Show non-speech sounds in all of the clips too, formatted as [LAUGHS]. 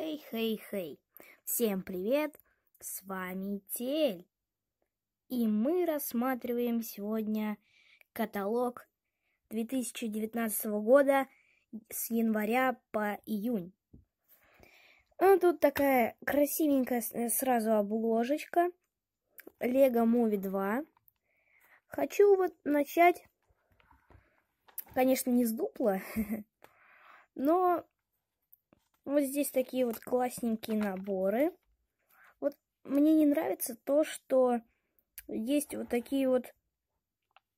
Хей-хей-хей! Всем привет! С вами Тель! И мы рассматриваем сегодня каталог 2019 года с января по июнь. Ну, тут такая красивенькая сразу обложечка. Лего Movie 2. Хочу вот начать, конечно, не с дупла, [LAUGHS] но вот здесь такие вот классненькие наборы. Вот мне не нравится то, что есть вот такие вот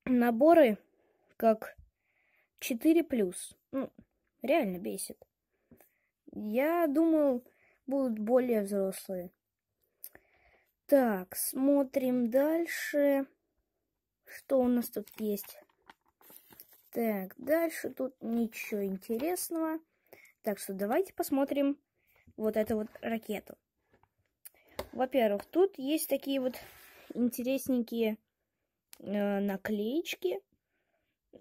наборы, как 4 плюс. Ну, реально бесит. Я думал, будут более взрослые. Так, смотрим дальше. Что у нас тут есть? Так, дальше тут ничего интересного. Так что давайте посмотрим вот эту вот ракету. Во-первых, тут есть такие вот интересненькие э, наклеечки.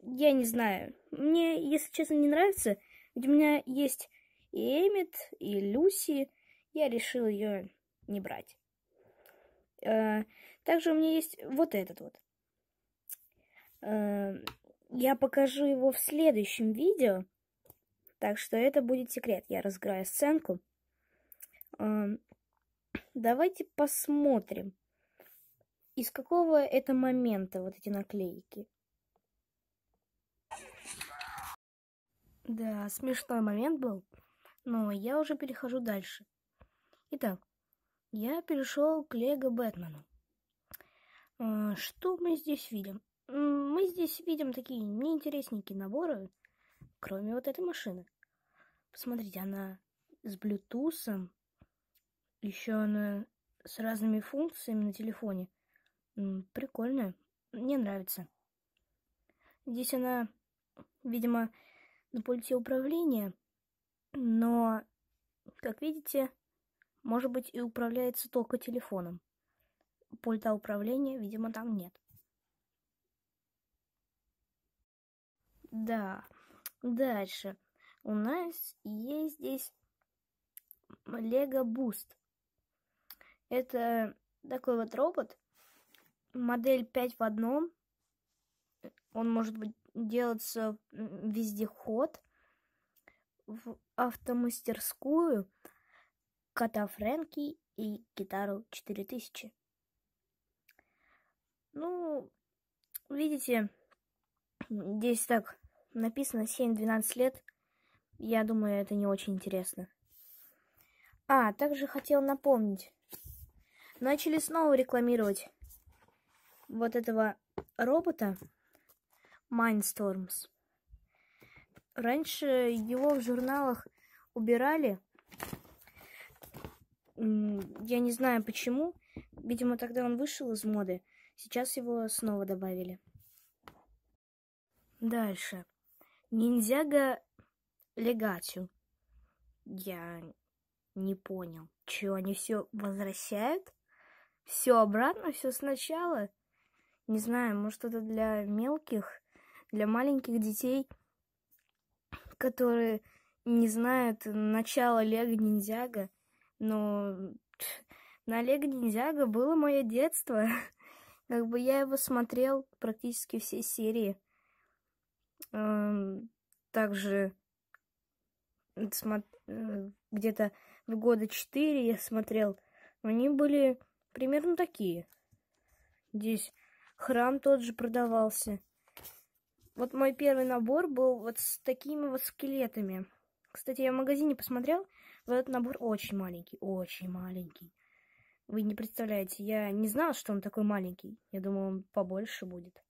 Я не знаю. Мне, если честно, не нравится. Ведь у меня есть и Эмит, и Люси. Я решил ее не брать. Э, также у меня есть вот этот вот. Э, я покажу его в следующем видео. Так что это будет секрет. Я разыграю сценку. Давайте посмотрим, из какого это момента вот эти наклейки. Да, смешной момент был, но я уже перехожу дальше. Итак, я перешел к Лего Бэтмену. А, что мы здесь видим? Мы здесь видим такие неинтересненькие наборы, кроме вот этой машины. Посмотрите, она с Bluetooth, еще она с разными функциями на телефоне. Прикольная, мне нравится. Здесь она, видимо, на пульте управления, но, как видите, может быть и управляется только телефоном. Пульта управления, видимо, там нет. Да, Дальше. У нас есть здесь Лего Буст. Это такой вот робот. Модель 5 в одном. Он может быть делаться вездеход, в автомастерскую, кота Фрэнки и гитару 4000. Ну, видите, здесь так написано 7-12 лет. Я думаю, это не очень интересно. А, также хотел напомнить. Начали снова рекламировать вот этого робота Mindstorms. Раньше его в журналах убирали. Я не знаю почему. Видимо, тогда он вышел из моды. Сейчас его снова добавили. Дальше. Ниндзяго Легачу. Я не понял, че они все возвращают? Все обратно, все сначала? Не знаю, может это для мелких, для маленьких детей, которые не знают начала Лего Ниндзяго, но на Лего Ниндзяго было мое детство. [LAUGHS] Как бы я его смотрел практически все серии также э, где-то в года 4 я смотрел, они были примерно такие. Здесь храм тот же продавался. Вот мой первый набор был вот с такими вот скелетами. Кстати, я в магазине посмотрел, вот этот набор очень маленький, очень маленький. Вы не представляете, я не знала что он такой маленький. Я думала он побольше будет.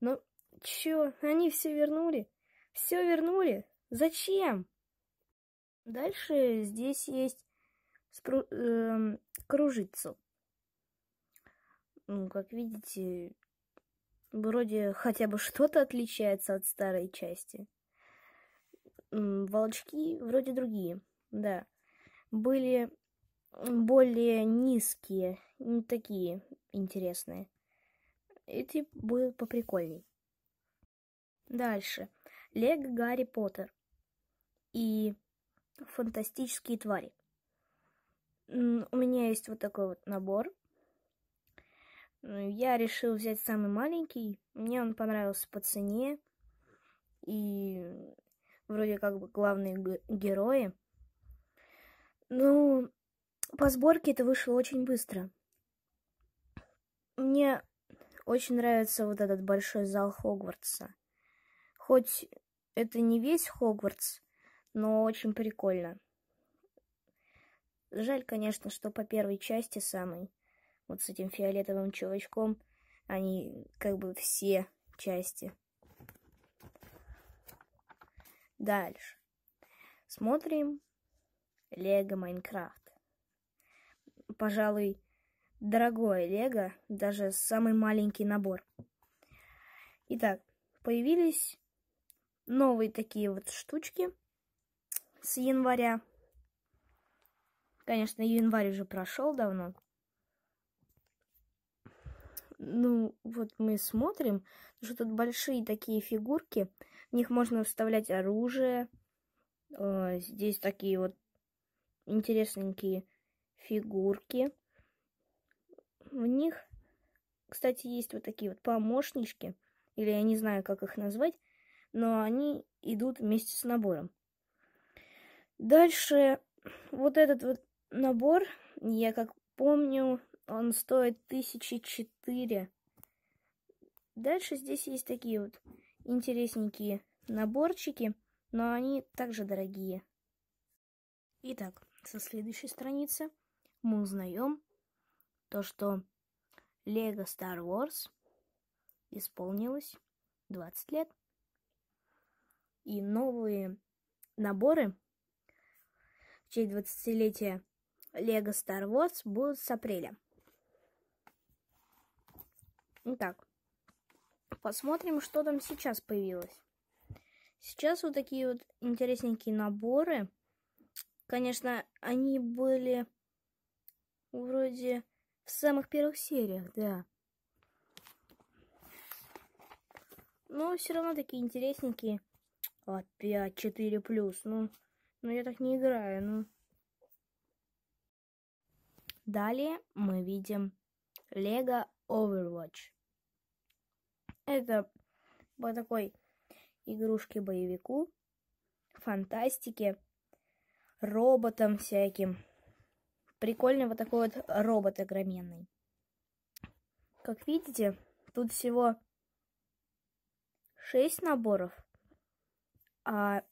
Но Чё, они все вернули? Все вернули? Зачем? Дальше здесь есть спру... э, эм, кружицу. Ну, как видите, вроде хотя бы что-то отличается от старой части. Волчки вроде другие, да. Были более низкие, не такие интересные. Эти были поприкольней. Дальше. Лего Гарри Поттер и фантастические твари. У меня есть вот такой вот набор. Я решил взять самый маленький. Мне он понравился по цене. И вроде как бы главные герои. Ну, по сборке это вышло очень быстро. Мне очень нравится вот этот большой зал Хогвартса. Хоть это не весь Хогвартс, но очень прикольно. Жаль, конечно, что по первой части самой, вот с этим фиолетовым чувачком, они как бы все части. Дальше. Смотрим Лего Майнкрафт. Пожалуй, дорогое Лего, даже самый маленький набор. Итак, появились новые такие вот штучки с января. Конечно, январь уже прошел давно. Ну, вот мы смотрим, что тут большие такие фигурки. В них можно вставлять оружие. Э, здесь такие вот интересненькие фигурки. В них, кстати, есть вот такие вот помощнички. Или я не знаю, как их назвать но они идут вместе с набором. Дальше вот этот вот набор, я как помню, он стоит 1004. Дальше здесь есть такие вот интересненькие наборчики, но они также дорогие. Итак, со следующей страницы мы узнаем то, что Лего Star Wars исполнилось 20 лет и новые наборы в честь 20-летия Лего Star Wars будут с апреля. Итак, посмотрим, что там сейчас появилось. Сейчас вот такие вот интересненькие наборы. Конечно, они были вроде в самых первых сериях, да. Но все равно такие интересненькие. Опять 4 плюс. Ну, ну, я так не играю. Ну. Далее мы видим Lego Overwatch. Это по такой игрушке-боевику, фантастике, роботам всяким. Прикольный вот такой вот робот огроменный. Как видите, тут всего 6 наборов а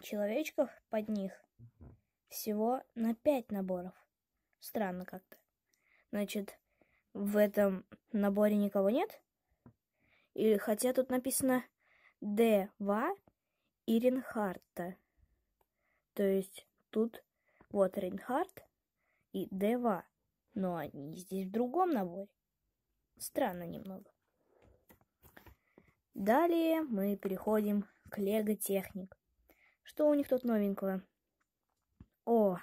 человечков под них всего на пять наборов. Странно как-то. Значит, в этом наборе никого нет? или хотя тут написано Дева и Ренхарта. То есть тут вот Ренхарт и Дева. Но они здесь в другом наборе. Странно немного. Далее мы переходим Коллега-техник. Что у них тут новенького? О,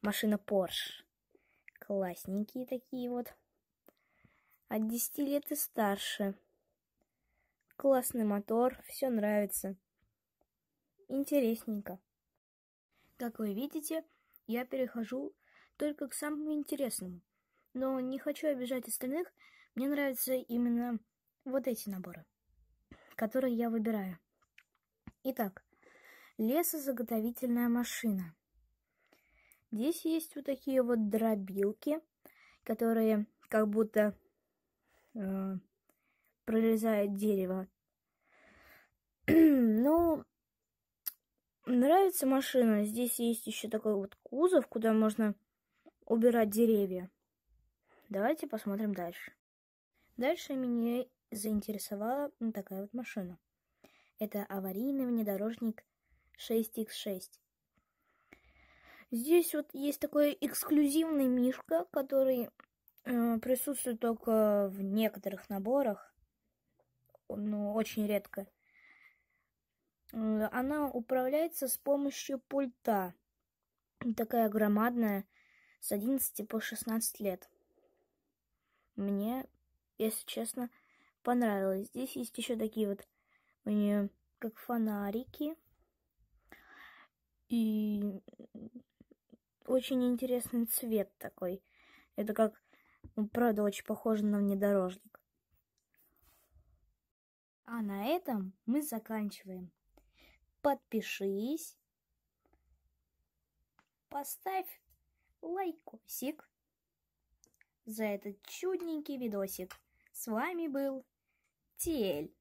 машина Porsche. Классненькие такие вот. От 10 лет и старше. Классный мотор, все нравится. Интересненько. Как вы видите, я перехожу только к самому интересному. Но не хочу обижать остальных, мне нравятся именно вот эти наборы, которые я выбираю. Итак, лесозаготовительная машина. Здесь есть вот такие вот дробилки, которые как будто э, прорезают дерево. [CLEARS THROAT] ну, нравится машина. Здесь есть еще такой вот кузов, куда можно убирать деревья. Давайте посмотрим дальше. Дальше меня заинтересовала такая вот машина. Это аварийный внедорожник 6X6. Здесь вот есть такой эксклюзивный мишка, который э, присутствует только в некоторых наборах, ну очень редко. Э, она управляется с помощью пульта. Такая громадная, с 11 по 16 лет. Мне, если честно, понравилось. Здесь есть еще такие вот у Они как фонарики. И очень интересный цвет такой. Это как, ну, правда, очень похоже на внедорожник. А на этом мы заканчиваем. Подпишись, поставь лайкосик за этот чудненький видосик. С вами был Тель.